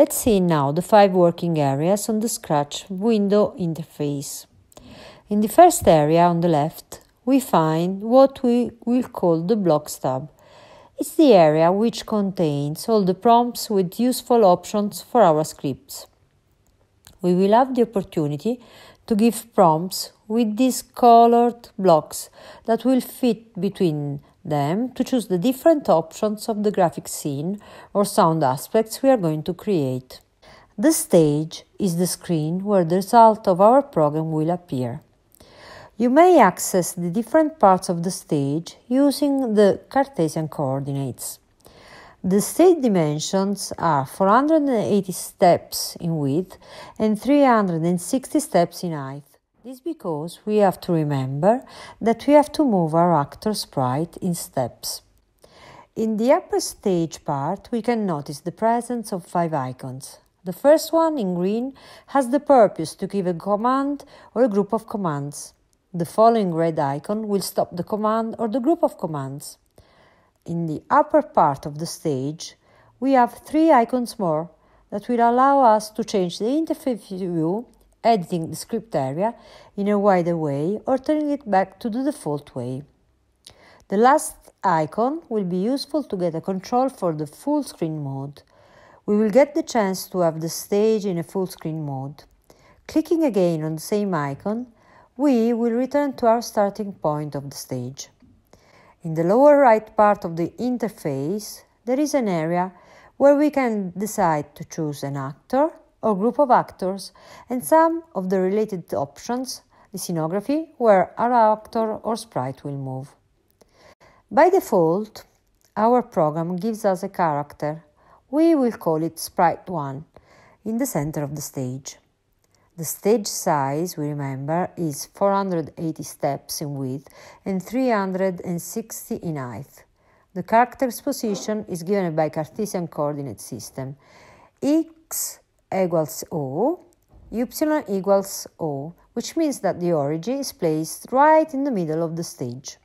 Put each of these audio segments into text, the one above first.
Let's see now the five working areas on the Scratch window interface. In the first area on the left, we find what we will call the Blocks tab. It's the area which contains all the prompts with useful options for our scripts. We will have the opportunity to give prompts with these colored blocks that will fit between them to choose the different options of the graphic scene or sound aspects we are going to create. The stage is the screen where the result of our program will appear. You may access the different parts of the stage using the Cartesian coordinates. The stage dimensions are 480 steps in width and 360 steps in height is because we have to remember that we have to move our actor sprite in steps. In the upper stage part, we can notice the presence of five icons. The first one, in green, has the purpose to give a command or a group of commands. The following red icon will stop the command or the group of commands. In the upper part of the stage, we have three icons more that will allow us to change the interface view editing the script area in a wider way or turning it back to the default way. The last icon will be useful to get a control for the full screen mode. We will get the chance to have the stage in a full screen mode. Clicking again on the same icon, we will return to our starting point of the stage. In the lower right part of the interface, there is an area where we can decide to choose an actor, or group of actors, and some of the related options, the scenography, where our actor or sprite will move. By default, our program gives us a character. We will call it Sprite 1 in the center of the stage. The stage size, we remember, is 480 steps in width and 360 in height. The character's position is given by Cartesian coordinate system. X equals O, y equals O, which means that the origin is placed right in the middle of the stage.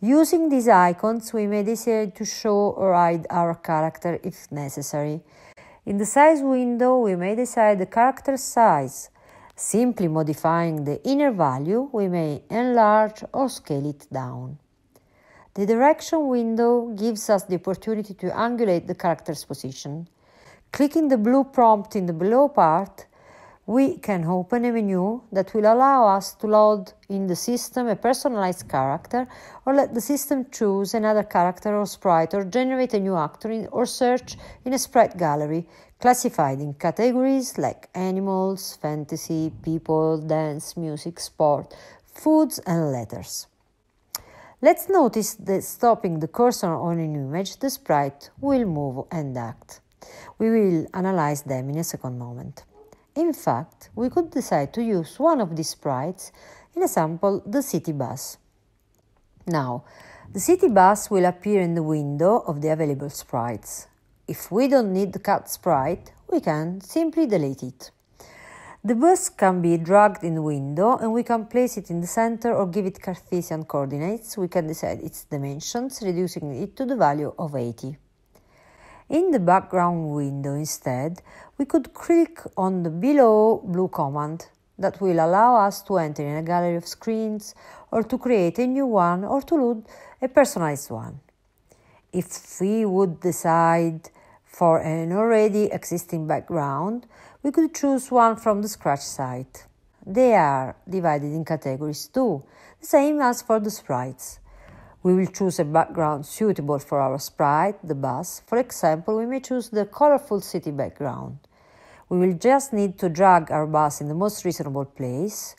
Using these icons, we may decide to show or hide our character if necessary. In the size window, we may decide the character size. Simply modifying the inner value, we may enlarge or scale it down. The direction window gives us the opportunity to angulate the character's position. Clicking the blue prompt in the below part, we can open a menu that will allow us to load in the system a personalized character or let the system choose another character or sprite or generate a new actor in, or search in a sprite gallery classified in categories like animals, fantasy, people, dance, music, sport, foods, and letters. Let's notice that stopping the cursor on an image, the sprite will move and act. We will analyze them in a second moment. In fact, we could decide to use one of these sprites in a sample, the city bus. Now, the city bus will appear in the window of the available sprites. If we don't need the cut sprite, we can simply delete it. The bus can be dragged in the window and we can place it in the center or give it Cartesian coordinates. We can decide its dimensions, reducing it to the value of 80. In the background window instead, we could click on the below blue command that will allow us to enter in a gallery of screens or to create a new one or to load a personalized one. If we would decide for an already existing background, we could choose one from the scratch site. They are divided in categories too, the same as for the sprites. We will choose a background suitable for our sprite, the bus. For example, we may choose the colorful city background. We will just need to drag our bus in the most reasonable place.